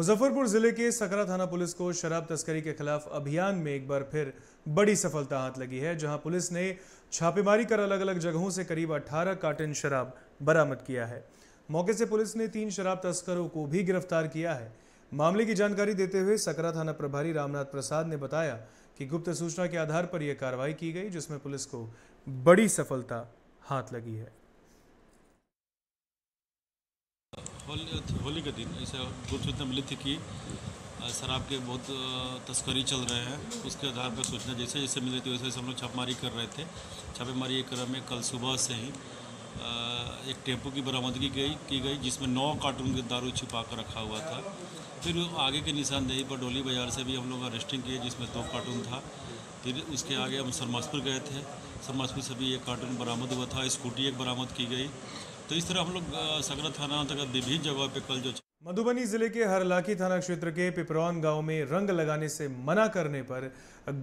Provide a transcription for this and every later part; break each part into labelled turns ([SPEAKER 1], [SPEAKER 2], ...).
[SPEAKER 1] मुजफ्फरपुर जिले के सकरा थाना पुलिस को शराब तस्करी के खिलाफ अभियान में एक बार फिर बड़ी सफलता हाथ लगी है जहां पुलिस ने छापेमारी कर अलग अलग जगहों से करीब 18 कार्टन शराब बरामद किया है मौके से पुलिस ने तीन शराब तस्करों को भी गिरफ्तार किया है मामले की जानकारी देते हुए सकरा थाना प्रभारी रामनाथ प्रसाद ने बताया कि गुप्त सूचना के आधार पर यह कार्रवाई की गई जिसमें पुलिस को बड़ी सफलता हाथ लगी है
[SPEAKER 2] होली होली के दिन ऐसे गुप्त सूचना मिली थी कि शराब के बहुत तस्करी चल रहे हैं उसके आधार पर सूचना जैसे जैसे मिल रही थी वैसे वैसे हम लोग छापेमारी कर रहे थे छापेमारी के क्रम में कल सुबह से ही एक टेम्पो की बरामदगी गई की गई जिसमें नौ कार्टून के दारू छिपा कर रखा हुआ था फिर आगे के निशानदेही पर डोली बाज़ार से भी हम लोग अरेस्टिंग किए जिसमें दो कार्टून था फिर उसके आगे हम सरमासपुर गए थे सरमासपुर से भी एक कार्टून बरामद हुआ था स्कूटी एक बरामद की गई तो इस तरह हम लोग सगरा थाना अंतर्गत विभिन्न जगह पे कल जो
[SPEAKER 1] मधुबनी जिले के हरलाखी थाना क्षेत्र के पिपरौन गांव में रंग लगाने से मना करने पर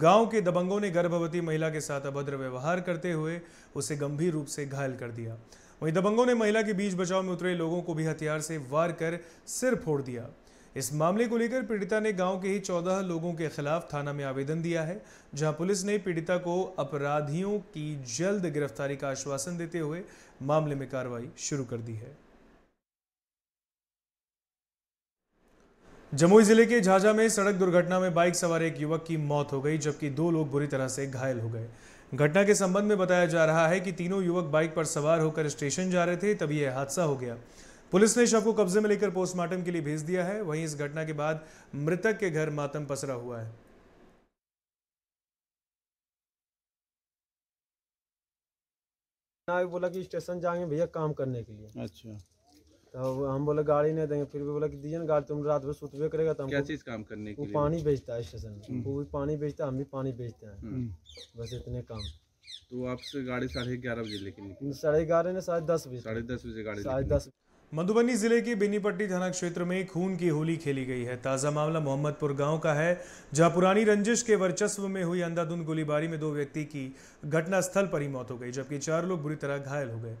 [SPEAKER 1] गांव के दबंगों ने गर्भवती महिला के साथ अभद्र व्यवहार करते हुए उसे गंभीर रूप से घायल कर दिया वहीं दबंगों ने महिला के बीच बचाव में उतरे लोगों को भी हथियार से वार कर सिर फोड़ दिया इस मामले को लेकर पीड़िता ने गांव के ही चौदह लोगों के खिलाफ थाना में आवेदन दिया है जहां पुलिस ने पीड़िता को अपराधियों की जल्द गिरफ्तारी का आश्वासन देते हुए मामले में कार्रवाई शुरू कर दी है जमुई जिले के झाझा में सड़क दुर्घटना में बाइक सवार एक युवक की मौत हो गई जबकि दो लोग बुरी तरह से घायल हो गए घटना के संबंध में बताया जा रहा है कि तीनों युवक बाइक पर सवार होकर स्टेशन जा रहे थे तभी यह हादसा हो गया पुलिस ने शव को कब्जे में लेकर पोस्टमार्टम के लिए भेज दिया है वहीं इस घटना के बाद मृतक के घर मातम पसरा हुआ है बोला
[SPEAKER 2] कि स्टेशन जाएंगे भैया काम करने के लिए अच्छा तो हम बोला गाड़ी नहीं देंगे फिर भी बोला कि दीजिए ना गाड़ी तुम तो रात भर सुतवे करेगा तो हम क्या चीज काम करने के लिए पानी बेचता है स्टेशन में वो हम्म। भी पानी बेचता है हम भी
[SPEAKER 1] पानी बेचते हैं हम्म। बस इतने काम
[SPEAKER 2] तो आपसे गाड़ी साढ़े ग्यारह बजे लेके साढ़े
[SPEAKER 1] ग्यारह ने साढ़े दस बजे साढ़े दस बजे गाड़ी साढ़े दस मधुबनी जिले के बेनीपट्टी थाना क्षेत्र में खून की होली खेली गई है ताज़ा मामला मोहम्मदपुर गांव का है जहां पुरानी रंजिश के वर्चस्व में हुई अंधाधुंध गोलीबारी में दो व्यक्ति की घटनास्थल पर ही मौत हो गई जबकि चार लोग बुरी तरह घायल हो गए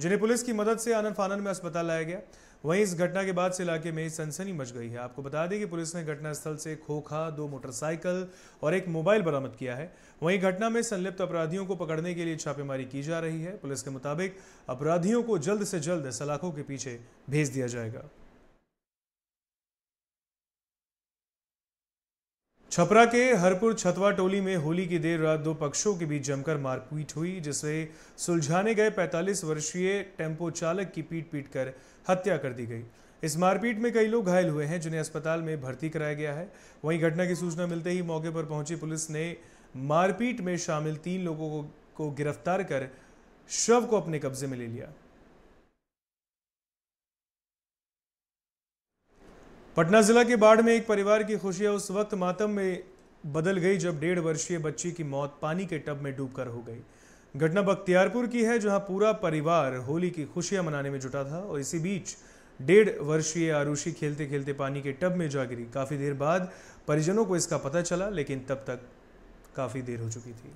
[SPEAKER 1] जिन्हें पुलिस की मदद से आनंद फानंद में अस्पताल लाया गया वहीं इस घटना के बाद से इलाके में सनसनी मच गई है आपको बता दें कि पुलिस ने घटनास्थल से खोखा दो मोटरसाइकिल और एक मोबाइल बरामद किया है वहीं घटना में संलिप्त अपराधियों को पकड़ने के लिए छापेमारी की जा रही है पुलिस के मुताबिक अपराधियों को जल्द से जल्द सलाखों के पीछे भेज दिया जाएगा छपरा के हरपुर छतवा टोली में होली की देर रात दो पक्षों के बीच जमकर मारपीट हुई जिसे सुलझाने गए 45 वर्षीय टेम्पो चालक की पीट पीट कर हत्या कर दी गई इस मारपीट में कई लोग घायल हुए हैं जिन्हें अस्पताल में भर्ती कराया गया है वहीं घटना की सूचना मिलते ही मौके पर पहुंची पुलिस ने मारपीट में शामिल तीन लोगों को गिरफ्तार कर शव को अपने कब्जे में ले लिया पटना जिला के बाढ़ में एक परिवार की खुशियां उस वक्त मातम में बदल गई जब डेढ़ वर्षीय बच्ची की मौत पानी के टब में डूबकर हो गई घटना बख्तियारपुर की है जहां पूरा परिवार होली की खुशियां मनाने में जुटा था और इसी बीच डेढ़ वर्षीय आरुषि खेलते खेलते पानी के टब में जा गिरी काफ़ी देर बाद परिजनों को इसका पता चला लेकिन तब तक काफ़ी देर हो चुकी थी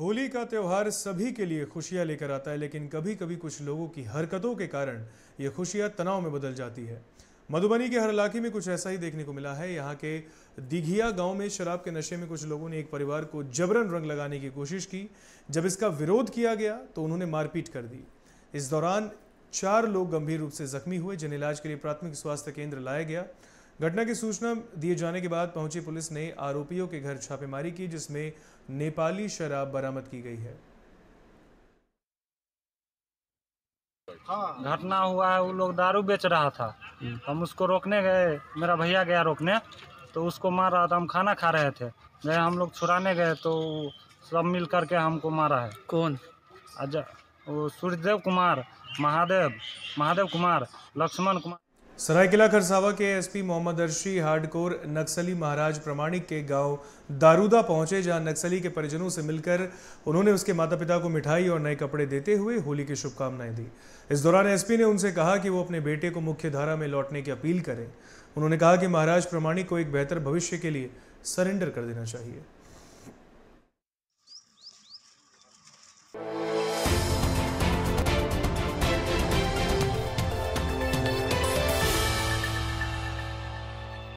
[SPEAKER 1] होली का त्यौहार सभी के लिए खुशियां लेकर आता है लेकिन कभी कभी कुछ लोगों की हरकतों के कारण ये खुशियां तनाव में बदल जाती है मधुबनी के हर इलाके में कुछ ऐसा ही देखने को मिला है यहाँ के दिघिया गांव में शराब के नशे में कुछ लोगों ने एक परिवार को जबरन रंग लगाने की कोशिश की जब इसका विरोध किया गया तो उन्होंने मारपीट कर दी इस दौरान चार लोग गंभीर रूप से जख्मी हुए जिन्हें इलाज के लिए प्राथमिक स्वास्थ्य केंद्र लाया गया घटना की सूचना दिए जाने के बाद पहुंची पुलिस ने आरोपियों के घर छापेमारी की जिसमें नेपाली शराब बरामद की गई है घटना हुआ है वो लोग दारू बेच रहा
[SPEAKER 2] था हम्म। हम उसको रोकने गए मेरा भैया गया रोकने तो उसको मार रहा था तो हम खाना खा रहे थे गए हम लोग छुड़ाने गए तो सब मिल करके हमको मारा है कौन
[SPEAKER 1] अच्छा, वो सूर्यदेव कुमार महादेव महादेव कुमार लक्ष्मण कुमार सरायकिला खरसावा के एसपी मोहम्मद अर्शी हार्डकोर नक्सली महाराज प्रमाणिक के गांव दारूदा पहुंचे जहां नक्सली के परिजनों से मिलकर उन्होंने उसके माता पिता को मिठाई और नए कपड़े देते हुए होली की शुभकामनाएं दी इस दौरान एसपी ने उनसे कहा कि वो अपने बेटे को मुख्य धारा में लौटने की अपील करें उन्होंने कहा कि महाराज प्रमाणिक को एक बेहतर भविष्य के लिए सरेंडर कर देना चाहिए